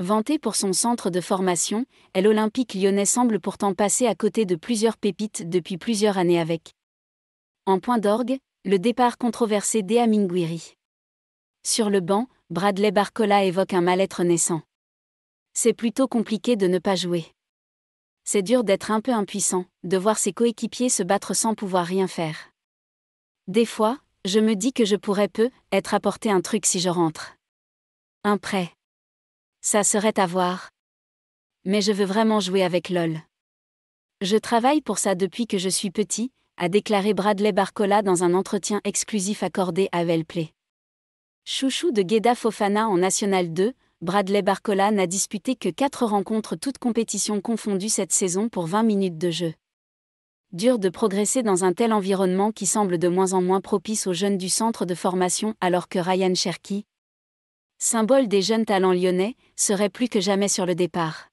Vantée pour son centre de formation, l'Olympique lyonnais semble pourtant passer à côté de plusieurs pépites depuis plusieurs années avec. En point d'orgue, le départ controversé d'Ea Sur le banc, Bradley Barcola évoque un mal-être naissant. C'est plutôt compliqué de ne pas jouer. C'est dur d'être un peu impuissant, de voir ses coéquipiers se battre sans pouvoir rien faire. Des fois, je me dis que je pourrais peu être apporté un truc si je rentre. Un prêt. Ça serait à voir. Mais je veux vraiment jouer avec LOL. Je travaille pour ça depuis que je suis petit, a déclaré Bradley Barcola dans un entretien exclusif accordé à Velplay. Chouchou de Gueda Fofana en National 2, Bradley Barcola n'a disputé que 4 rencontres toutes compétitions confondues cette saison pour 20 minutes de jeu. Dur de progresser dans un tel environnement qui semble de moins en moins propice aux jeunes du centre de formation alors que Ryan Cherky, symbole des jeunes talents lyonnais, serait plus que jamais sur le départ.